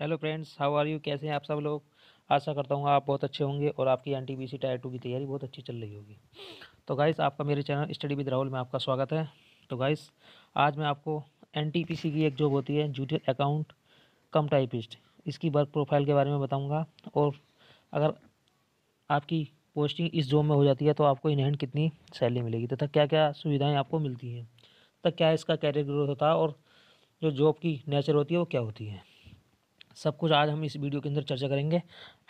hello friends how are you कैसे हैं आप सब लोग आशा करता हूँ आप बहुत अच्छे होंगे और आपकी एन टी टायर टू की तैयारी बहुत अच्छी चल रही होगी तो गाइस आपका मेरे चैनल स्टडी विद राहुल में आपका स्वागत है तो गाइस आज मैं आपको एन की एक जॉब होती है जूनियर अकाउंट कम टाइपिस्ट इसकी वर्क प्रोफाइल के बारे में बताऊँगा और अगर आपकी पोस्टिंग इस जॉब में हो जाती है तो आपको इन हैंड कितनी सैलरी मिलेगी तथा क्या क्या सुविधाएँ आपको मिलती हैं तथा क्या इसका कैरियर ग्रोथ होता है और जो जॉब की नेचर होती है वो क्या होती है सब कुछ आज हम इस वीडियो के अंदर चर्चा करेंगे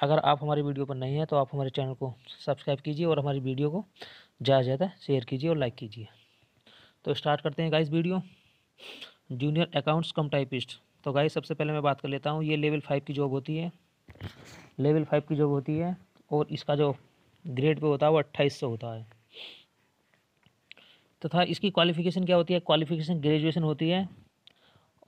अगर आप हमारे वीडियो पर नहीं हैं तो आप हमारे चैनल को सब्सक्राइब कीजिए और हमारी वीडियो को ज़्यादा से ज़्यादा शेयर कीजिए और लाइक कीजिए तो स्टार्ट करते हैं guys video junior accounts cum typist तो गाइस सबसे पहले मैं बात कर लेता हूँ ये लेवल फाइव की जॉब होती है लेवल फाइव की जॉब होती है और इसका जो ग्रेड पे होता है वो अट्ठाईस सौ होता है तथा तो इसकी क्वालिफ़िकेशन क्या होती है क्वालिफ़िकेशन ग्रेजुएशन होती है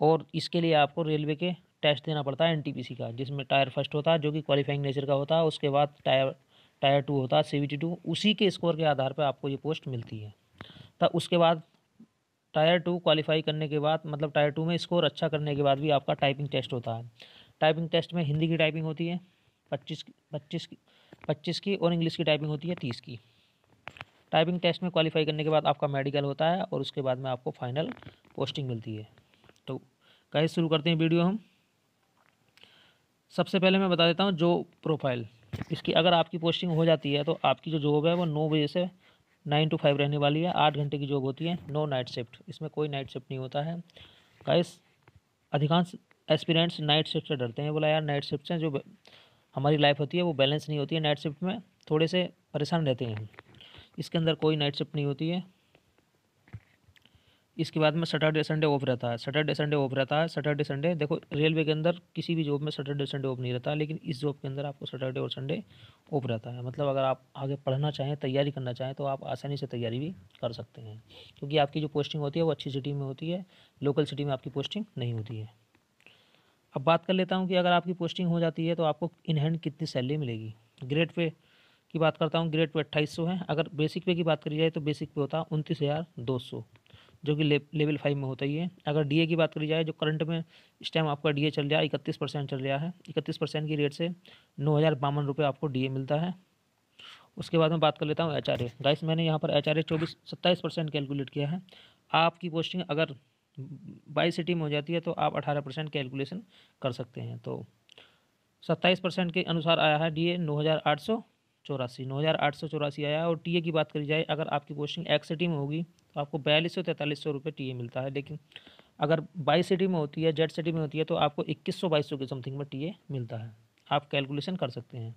और इसके लिए आपको रेलवे के टेस्ट देना पड़ता है एन का जिसमें टायर फर्स्ट होता है जो कि क्वालिफाइंग नेचर का होता है उसके बाद टायर टायर टू होता है सी टू उसी के स्कोर के आधार पर आपको ये पोस्ट मिलती है तब तो उसके बाद टायर टू क्वालिफाई करने के बाद मतलब टायर टू में स्कोर अच्छा करने के बाद भी आपका टाइपिंग टेस्ट होता है टाइपिंग टेस्ट में हिंदी की टाइपिंग होती है पच्चीस पच्चीस की पच्चीस की और इंग्लिश की टाइपिंग होती है तीस की टाइपिंग टेस्ट में क्वालिफाई करने के बाद आपका मेडिकल होता है और उसके बाद में आपको फाइनल पोस्टिंग मिलती है तो कहीं शुरू करते हैं वीडियो हम सबसे पहले मैं बता देता हूँ जो प्रोफाइल इसकी अगर आपकी पोस्टिंग हो जाती है तो आपकी जो जॉब है वो नौ बजे से नाइन टू फाइव रहने वाली है आठ घंटे की जॉब होती है नो नाइट शिफ्ट इसमें कोई नाइट शिफ्ट नहीं होता है गाइस अधिकांश एस्पिरेंट्स नाइट शिफ्ट से डरते हैं बोला यार नाइट शिफ्ट से जो हमारी लाइफ होती है वो बैलेंस नहीं होती है नाइट शिफ्ट में थोड़े से परेशान रहते हैं इसके अंदर कोई नाइट शिफ्ट नहीं होती है इसके बाद में सैटरडे संडे ऑफ रहता है सैटरडे संडे ऑफ रहता है सैटरडे संडे देखो रेलवे के अंदर किसी भी जॉब में सैटरडे संडे ऑफ नहीं रहता लेकिन इस जॉब के अंदर आपको सैटरडे और संडे ऑफ रहता है मतलब अगर आप आगे पढ़ना चाहें तैयारी करना चाहें तो आप आसानी से तैयारी भी कर सकते हैं क्योंकि आपकी जो पोस्टिंग होती है वो अच्छी सिटी में होती है लोकल सिटी में आपकी पोस्टिंग नहीं होती है अब बात कर लेता हूँ कि अगर आपकी पोस्टिंग हो जाती है तो आपको इन हैंड कितनी सैलरी मिलेगी ग्रेड पे की बात करता हूँ ग्रेड पे अट्ठाईस सौ है अगर बेसिक पे की बात करी जाए तो बेसिक पे होता है उनतीस हज़ार दो सौ जो कि ले, लेवल फाइव में होता ही है अगर डीए की बात करी जाए जो करंट में इस टाइम आपका डीए चल रहा है इकतीस परसेंट चल रहा है इकतीस परसेंट की रेट से नौ हज़ार बावन रुपये आपको डीए मिलता है उसके बाद मैं बात कर लेता हूँ एच आर ए मैंने यहाँ पर एच आर ए चौबीस सत्ताईस परसेंट कैलकुलेट किया है आपकी पोस्टिंग अगर बाई सिटी में हो जाती है तो आप अठारह परसेंट कैलकुलेशन कर सकते हैं तो सत्ताईस परसेंट के अनुसार आया है डी ए नौ हज़ार आठ सौ चौरासी नौ हज़ार आठ सौ चौरासी आया है और टी ए की बात करी जाए अगर आपकी पोस्टिंग एक्स सिटी में होगी आपको बयालीस सौ तैंतालीस सौ रुपये टी ए मिलता है लेकिन अगर बाई सिटी में होती है जेड सिटी में होती है तो आपको इक्कीस सौ बाईस सौ के समथिंग में टी ए मिलता है आप कैलकुलेशन कर सकते हैं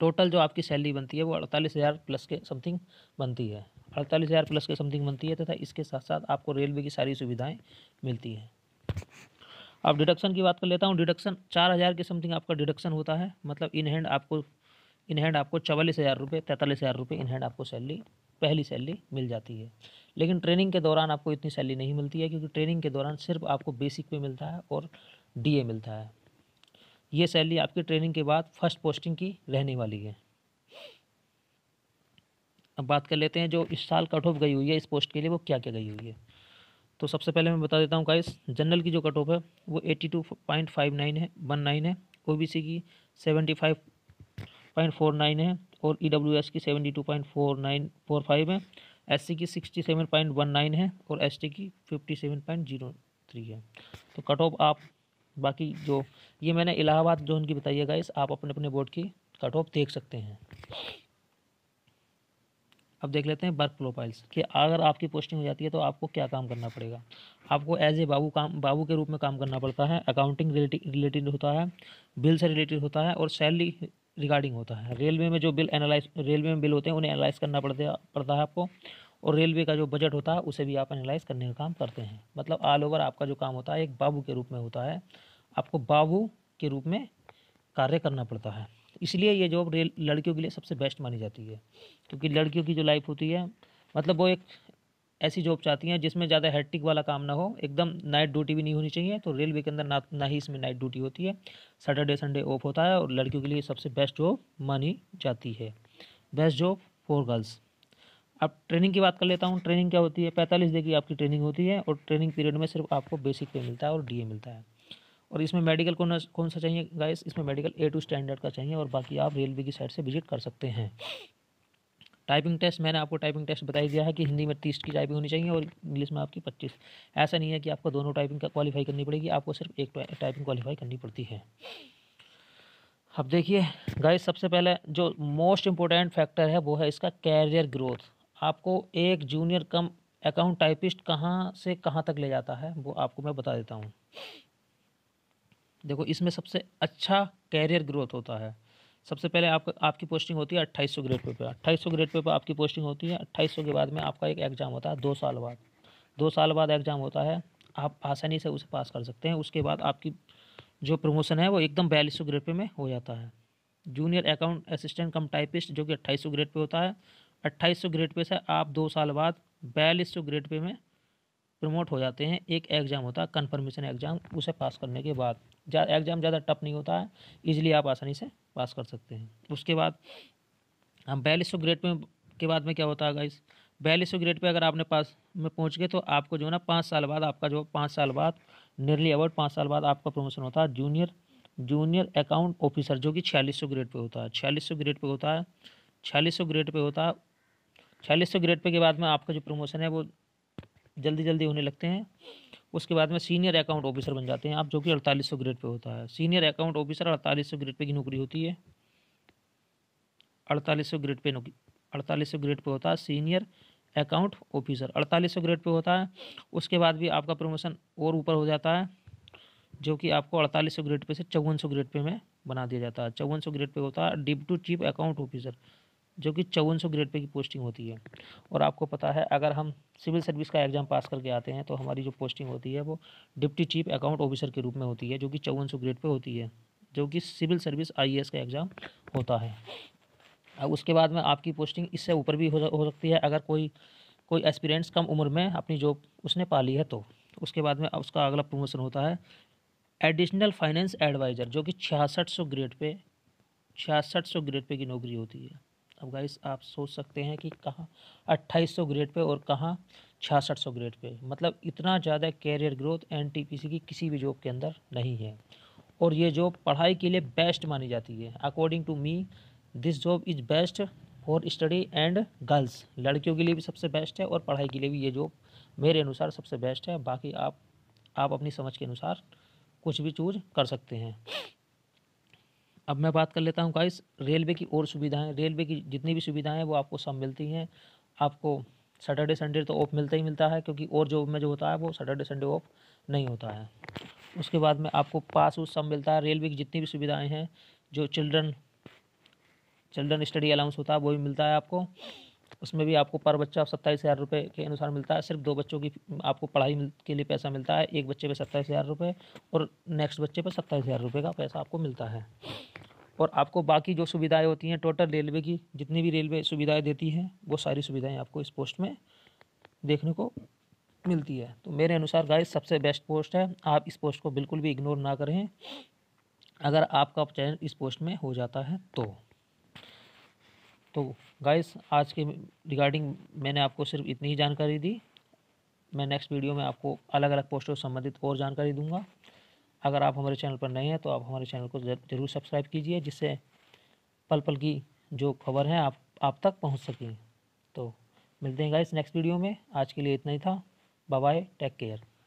टोटल जो आपकी सैलरी बनती है वो अड़तालीस हज़ार प्लस के समथिंग बनती है अड़तालीस हज़ार प्लस के समथिंग बनती है तथा इसके साथ साथ आपको रेलवे की सारी सुविधाएँ मिलती हैं अब डिडक्शन की बात कर लेता हूँ डिडक्शन चार हज़ार के समथिंग आपका डिडक्शन होता है मतलब इन हैंड आपको इन हैंड आपको चवालीस हज़ार रुपये तैंतालीस हज़ार रुपये इन हैंड आपको सैलरी पहली सैलरी मिल जाती है लेकिन ट्रेनिंग के दौरान आपको इतनी सैलरी नहीं मिलती है क्योंकि ट्रेनिंग के दौरान सिर्फ आपको बेसिक पे मिलता है और डीए मिलता है ये सैलरी आपकी ट्रेनिंग के बाद फर्स्ट पोस्टिंग की रहने वाली है अब बात कर लेते हैं जो इस साल कट ऑफ गई हुई है इस पोस्ट के लिए वो क्या क्या गई हुई है तो सबसे पहले मैं बता देता हूँ काइस जनरल की जो कट ऑफ है वो eighty two point five nine है वन नाइन है ओ बी सी की seventy five point four nine है और ई डब्ल्यू एस की seventy two point four nine four five है एस सी की sixty seven point one nine है और एस टी की fifty seven point zero three है तो कट ऑफ आप बाकी जो ये मैंने इलाहाबाद की बताई है गाइस आप अपने अपने बोर्ड की कट ऑफ देख सकते हैं अब देख लेते हैं वर्क प्रोफाइल्स कि अगर आपकी पोस्टिंग हो जाती है तो आपको क्या काम करना पड़ेगा आपको एज ए बाबू काम बाबू के रूप में काम करना पड़ता है अकाउंटिंग रिलेटेड होता है बिल से रिलेटेड होता है और सैलरी रिगार्डिंग होता है रेलवे में जो बिल एनालाइज रेलवे में बिल होते हैं उन्हें एनालाइज करना पड़ता पड़ता है आपको और रेलवे का जो बजट होता है उसे भी आप एनालाइज करने का काम करते हैं मतलब ऑल ओवर आपका जो काम होता है एक बाबू के रूप में होता है आपको बाबू के रूप में कार्य करना पड़ता है इसलिए ये जॉब रेल लड़कियों के लिए सबसे बेस्ट मानी जाती है क्योंकि लड़कियों की जो लाइफ होती है मतलब वो एक ऐसी जॉब चाहती हैं जिसमें ज़्यादा हेटिक वाला काम ना हो एकदम नाइट ड्यूटी भी नहीं होनी चाहिए तो रेलवे के अंदर ना ना ही इसमें नाइट ड्यूटी होती है सैटरडे संडे ऑफ होता है और लड़कियों के लिए सबसे बेस्ट जॉब मानी जाती है बेस्ट जॉब फॉर गर्ल्स अब ट्रेनिंग की बात कर लेता हूँ ट्रेनिंग क्या होती है पैंतालीस दिन की आपकी ट्रेनिंग होती है और ट्रेनिंग पीरियड में सिर्फ आपको बेसिक पे मिलता है और डी मिलता है और इसमें मेडिकल कौन कौन सा चाहिए गाइस इसमें मेडिकल ए टू स्टैंडर्ड का चाहिए और बाकी आप रेलवे की साइड से विजिट कर सकते हैं टाइपिंग टेस्ट मैंने आपको टाइपिंग टेस्ट बताई दिया है कि हिंदी में तीस की टाइपिंग होनी चाहिए और इंग्लिश में आपकी पच्चीस ऐसा नहीं है कि आपको दोनों टाइपिंग का क्वालिफाई करनी पड़ेगी आपको सिर्फ एक टाइपिंग क्वालिफाई करनी पड़ती है अब देखिए गाइस सबसे पहले जो मोस्ट इम्पोर्टेंट फैक्टर है वो है इसका कैरियर ग्रोथ आपको एक जूनियर कम अकाउंट टाइपिस्ट कहाँ से कहाँ तक ले जाता है वो आपको मैं बता देता हूँ देखो इसमें सबसे अच्छा कैरियर ग्रोथ होता है सबसे पहले आप आपकी पोस्टिंग होती है अट्ठाईस सौ ग्रेड पे पर अट्ठाईस सौ ग्रेड पे पर आपकी पोस्टिंग होती है अट्ठाईस सौ के बाद में आपका एक एग्ज़ाम होता है दो साल बाद दो साल बाद एग्ज़ाम होता है आप आसानी से उसे पास कर सकते हैं उसके बाद आपकी जो प्रमोशन है वो एकदम बयालीस सौ ग्रेड पे में हो जाता है junior account assistant cum typist जो कि अट्ठाईस सौ ग्रेड पे होता है अट्ठाईस सौ ग्रेड पे से आप दो साल बाद बयालीस सौ ग्रेड पे में प्रमोट हो जाते हैं एक एग्ज़ाम होता है कन्फर्मेशन एग्ज़ाम उसे पास करने के बाद एग्ज़ाम ज़्यादा टफ नहीं होता है ईजिली आप आसानी से पास कर सकते हैं उसके बाद हम बयालीस सौ ग्रेड में के बाद में क्या होता है गाइस बयालीस सौ ग्रेड पे अगर आपने पास में पहुंच गए तो आपको जो है ना पाँच साल बाद आपका जो पाँच साल बाद नियरली अवार्ड पाँच साल बाद आपका प्रमोशन होता है जूनियर जूनियर अकाउंट ऑफिसर जो कि छियालीस सौ ग्रेड पे होता है छियालीस सौ ग्रेड पर होता है छियालीस सौ ग्रेड पे होता है छियालीस सौ ग्रेड पे के बाद में आपका जो प्रमोशन है वो जल्दी जल्दी होने लगते हैं उसके बाद में सीनियर अकाउंट ऑफिसर बन जाते हैं आप जो कि अड़तालीस सौ ग्रेड पे होता है सीनियर अकाउंट ऑफिसर अड़तालीस सौ ग्रेड पे की नौकरी होती है अड़तालीस सौ ग्रेड पे नौकरी अड़तालीस सौ ग्रेड पे होता है सीनियर अकाउंट ऑफिसर अड़तालीस सौ ग्रेड पे होता है उसके बाद भी आपका प्रमोशन और ऊपर हो जाता है जो कि आपको अड़तालीस सौ ग्रेड पे से चौवन सौ ग्रेड पे में बना दिया जाता है चौवन सौ ग्रेड पे होता है डिप्टू चीफ अकाउंट ऑफिसर जो कि चौवन सौ ग्रेड पे की पोस्टिंग होती है और आपको पता है अगर हम सिविल सर्विस का एग्ज़ाम पास करके आते हैं तो हमारी जो पोस्टिंग होती है वो डिप्टी चीफ अकाउंट ऑफिसर के रूप में होती है जो कि चौवन सौ ग्रेड पे होती है जो कि सिविल सर्विस आई का एग्ज़ाम होता है अब उसके बाद में आपकी पोस्टिंग इससे ऊपर भी हो, सकती है अगर कोई कोई एक्सपीरियंस कम उम्र में अपनी जॉब उसने पा ली है तो उसके बाद में उसका अगला प्रमोशन होता है एडिशनल फाइनेंस एडवाइज़र जो कि छियासठ सौ ग्रेड पे छियासठ सौ ग्रेड पे की नौकरी होती है अब गाइस आप सोच सकते हैं कि कहाँ 2800 ग्रेड पे और कहाँ 6600 ग्रेड पे मतलब इतना ज़्यादा कैरियर ग्रोथ एनटीपीसी की किसी भी जॉब के अंदर नहीं है और ये जॉब पढ़ाई के लिए बेस्ट मानी जाती है according to me this job is best for study and girls लड़कियों के लिए भी सबसे बेस्ट है और पढ़ाई के लिए भी ये जॉब मेरे अनुसार सबसे बेस्ट है बाकी आप आप अपनी समझ के अनुसार कुछ भी चूज कर सकते हैं अब मैं बात कर लेता हूँ गाइस रेलवे की और सुविधाएं रेलवे की जितनी भी सुविधाएं वो आपको सब मिलती हैं आपको सैटरडे संडे तो ऑफ मिलता ही मिलता है क्योंकि और जॉब में जो होता है वो सैटरडे संडे ऑफ नहीं होता है उसके बाद में आपको पास उस सब मिलता है रेलवे की जितनी भी सुविधाएँ हैं जो चिल्ड्रन चिल्ड्रन स्टडी अलाउंस होता है वो भी मिलता है आपको उसमें भी आपको पर बच्चा सत्ताईस हज़ार रुपये के अनुसार मिलता है सिर्फ दो बच्चों की आपको पढ़ाई के लिए पैसा मिलता है एक बच्चे पर सत्ताईस हज़ार रुपये और नेक्स्ट बच्चे पर सत्ताईस हज़ार रुपये का पैसा आपको मिलता है और आपको बाकी जो सुविधाएँ होती हैं टोटल रेलवे की जितनी भी रेलवे सुविधाएँ देती हैं वो सारी सुविधाएँ आपको इस पोस्ट में देखने को मिलती है तो मेरे अनुसार गाइस सबसे बेस्ट पोस्ट है आप इस पोस्ट को बिल्कुल भी इग्नोर ना करें अगर आपका चयन इस पोस्ट में हो जाता है तो तो गाइस आज के रिगार्डिंग मैंने आपको सिर्फ इतनी ही जानकारी दी मैं नेक्स्ट वीडियो में आपको अलग अलग पोस्टों से संबंधित और जानकारी दूंगा अगर आप हमारे चैनल पर नए हैं तो आप हमारे चैनल को ज़रूर सब्सक्राइब कीजिए जिससे पल पल की जो खबर है आप आप तक पहुंच सकें तो मिलते हैं गाइस नेक्स्ट वीडियो में आज के लिए इतना ही था बाय टेक केयर